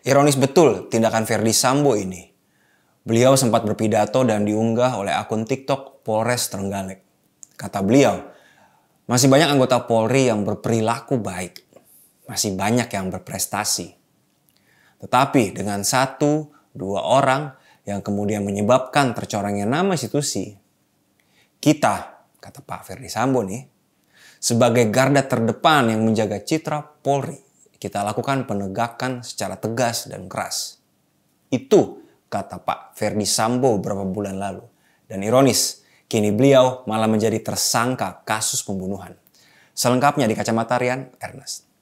Ironis betul tindakan Verdi Sambo ini. Beliau sempat berpidato dan diunggah oleh akun TikTok Polres Trenggalek. Kata beliau, masih banyak anggota Polri yang berperilaku baik. Masih banyak yang berprestasi. Tetapi dengan satu, dua orang yang kemudian menyebabkan tercorengnya nama institusi, kita, kata Pak Ferdi Sambo nih, sebagai garda terdepan yang menjaga citra Polri kita lakukan penegakan secara tegas dan keras. Itu kata Pak Ferdi Sambo beberapa bulan lalu. Dan ironis, kini beliau malah menjadi tersangka kasus pembunuhan. Selengkapnya di kacamata Rian Ernest.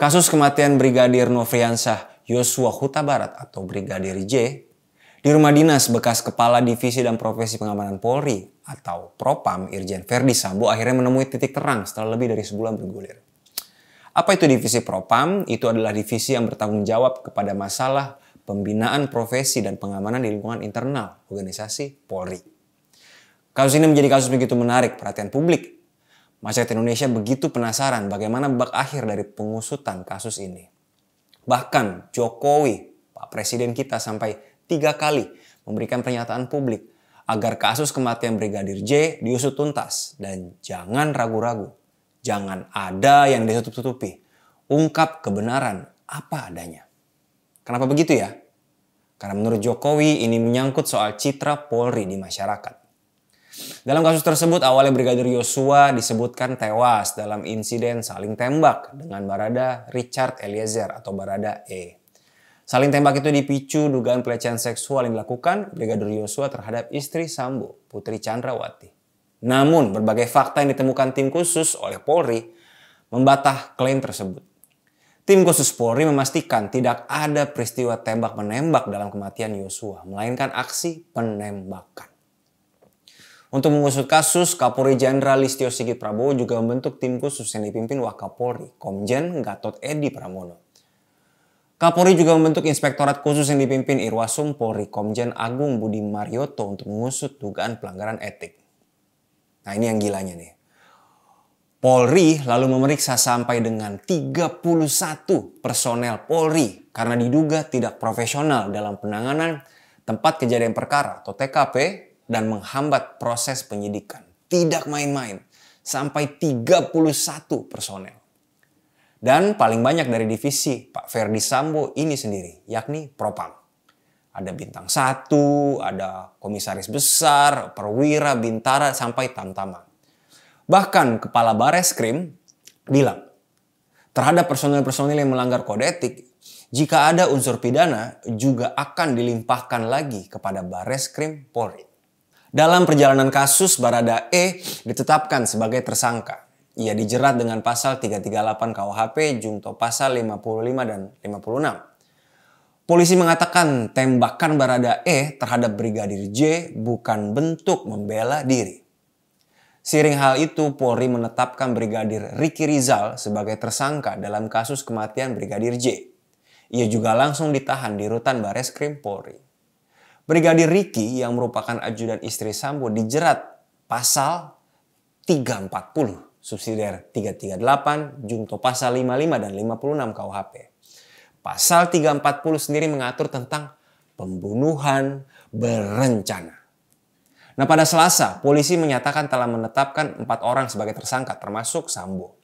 Kasus kematian Brigadir Nofriansyah Yosua Huta Barat atau Brigadir J di rumah dinas bekas Kepala Divisi dan Profesi Pengamanan Polri atau Propam Irjen Verdi Sambo akhirnya menemui titik terang setelah lebih dari sebulan bergulir. Apa itu divisi Propam? Itu adalah divisi yang bertanggung jawab kepada masalah pembinaan profesi dan pengamanan di lingkungan internal organisasi Polri. Kasus ini menjadi kasus begitu menarik perhatian publik Masyarakat Indonesia begitu penasaran bagaimana bak akhir dari pengusutan kasus ini. Bahkan Jokowi, Pak Presiden kita sampai tiga kali memberikan pernyataan publik agar kasus kematian Brigadir J diusut tuntas dan jangan ragu-ragu. Jangan ada yang ditutup-tutupi. Ungkap kebenaran apa adanya. Kenapa begitu ya? Karena menurut Jokowi ini menyangkut soal citra Polri di masyarakat. Dalam kasus tersebut awalnya Brigadir Yosua disebutkan tewas dalam insiden saling tembak dengan Barada Richard Eliezer atau Barada E. Saling tembak itu dipicu dugaan pelecehan seksual yang dilakukan Brigadir Yosua terhadap istri Sambo, Putri Chandrawati. Namun, berbagai fakta yang ditemukan tim khusus oleh Polri membatah klaim tersebut. Tim khusus Polri memastikan tidak ada peristiwa tembak-menembak dalam kematian Yosua, melainkan aksi penembakan. Untuk mengusut kasus, Kapolri Jenderal Listio Sigit Prabowo juga membentuk tim khusus yang dipimpin Wakapolri, Komjen Gatot Edi Pramono. Kapolri juga membentuk inspektorat khusus yang dipimpin Irwasum Polri Komjen Agung Budi Marioto untuk mengusut dugaan pelanggaran etik. Nah ini yang gilanya nih. Polri lalu memeriksa sampai dengan 31 personel Polri karena diduga tidak profesional dalam penanganan tempat kejadian perkara atau TKP dan menghambat proses penyidikan. Tidak main-main, sampai 31 personel. Dan paling banyak dari divisi Pak Ferdi Sambo ini sendiri, yakni Propam. Ada bintang satu, ada komisaris besar, perwira, bintara, sampai tamtama. Bahkan kepala bareskrim bilang, terhadap personil-personil yang melanggar kode etik, jika ada unsur pidana juga akan dilimpahkan lagi kepada bareskrim Polri. Dalam perjalanan kasus, Barada E ditetapkan sebagai tersangka ia dijerat dengan pasal 338 KUHP junto pasal 55 dan 56. Polisi mengatakan tembakan barada E terhadap brigadir J bukan bentuk membela diri. Siring hal itu, Polri menetapkan Brigadir Riki Rizal sebagai tersangka dalam kasus kematian Brigadir J. Ia juga langsung ditahan di rutan Bares Polri. Brigadir Riki yang merupakan ajudan istri Sambo dijerat pasal 340 subsidiar 338, junto pasal 55 dan 56 KUHP. Pasal 340 sendiri mengatur tentang pembunuhan berencana. Nah pada Selasa, polisi menyatakan telah menetapkan empat orang sebagai tersangka termasuk Sambo.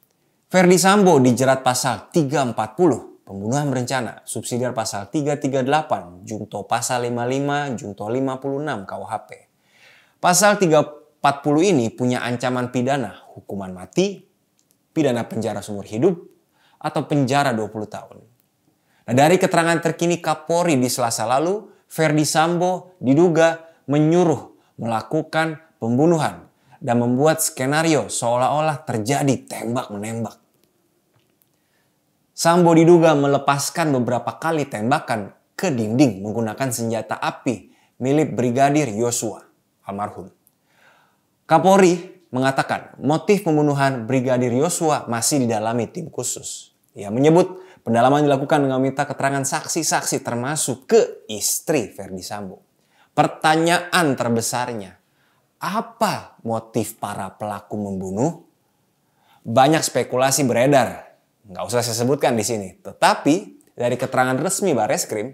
Ferdi Sambo dijerat pasal 340 pembunuhan berencana, subsidiar pasal 338, junto pasal 55, junto 56 KUHP. Pasal 340 ini punya ancaman pidana hukuman mati, pidana penjara seumur hidup, atau penjara 20 tahun. Nah, dari keterangan terkini Kapolri di Selasa lalu, Ferdi Sambo diduga menyuruh melakukan pembunuhan dan membuat skenario seolah-olah terjadi tembak-menembak. Sambo diduga melepaskan beberapa kali tembakan ke dinding menggunakan senjata api milik Brigadir Yosua almarhum. Kapolri mengatakan motif pembunuhan Brigadir Yosua masih didalami tim khusus. Ia menyebut pendalaman dilakukan dengan meminta keterangan saksi-saksi termasuk ke istri Verdi Sambo. Pertanyaan terbesarnya, apa motif para pelaku membunuh? Banyak spekulasi beredar, nggak usah saya sebutkan di sini. Tetapi dari keterangan resmi Bareskrim,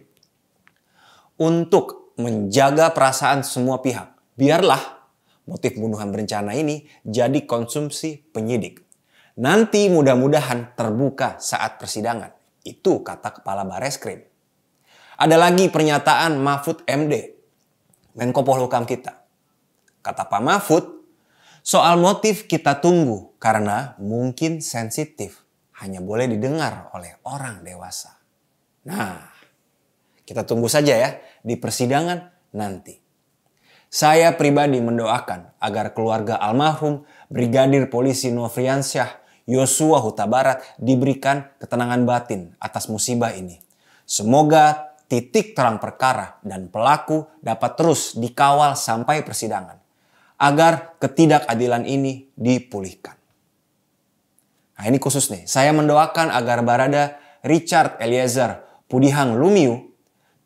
untuk menjaga perasaan semua pihak, biarlah motif pembunuhan berencana ini jadi konsumsi penyidik. Nanti mudah-mudahan terbuka saat persidangan. Itu kata kepala bareskrim. Ada lagi pernyataan Mahfud MD, Menko Polhukam kita. Kata Pak Mahfud, soal motif kita tunggu karena mungkin sensitif. Hanya boleh didengar oleh orang dewasa. Nah, kita tunggu saja ya di persidangan nanti. Saya pribadi mendoakan agar keluarga almarhum Brigadir Polisi Nofriansyah Yosua Huta Barat diberikan ketenangan batin atas musibah ini. Semoga titik terang perkara dan pelaku dapat terus dikawal sampai persidangan agar ketidakadilan ini dipulihkan. Nah ini khusus nih, saya mendoakan agar Barada Richard Eliezer Pudihang Lumiu,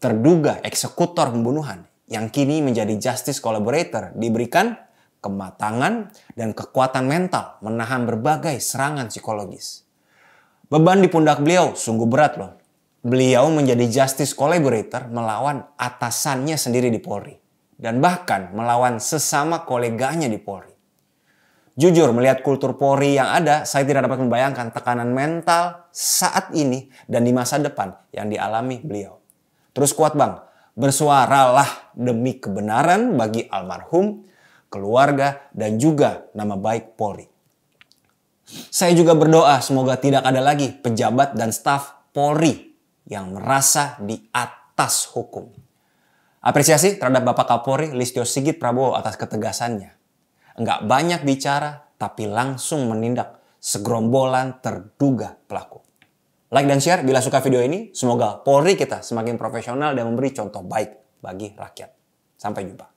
terduga eksekutor pembunuhan yang kini menjadi justice collaborator diberikan kematangan dan kekuatan mental menahan berbagai serangan psikologis. Beban di pundak beliau sungguh berat loh. Beliau menjadi justice collaborator melawan atasannya sendiri di Polri dan bahkan melawan sesama koleganya di Polri. Jujur melihat kultur Polri yang ada, saya tidak dapat membayangkan tekanan mental saat ini dan di masa depan yang dialami beliau. Terus kuat bang, bersuaralah demi kebenaran bagi almarhum, keluarga, dan juga nama baik Polri. Saya juga berdoa semoga tidak ada lagi pejabat dan staf Polri yang merasa di atas hukum. Apresiasi terhadap Bapak Kapolri Listio Sigit Prabowo atas ketegasannya. Enggak banyak bicara tapi langsung menindak segerombolan terduga pelaku. Like dan share bila suka video ini. Semoga Polri kita semakin profesional dan memberi contoh baik bagi rakyat. Sampai jumpa.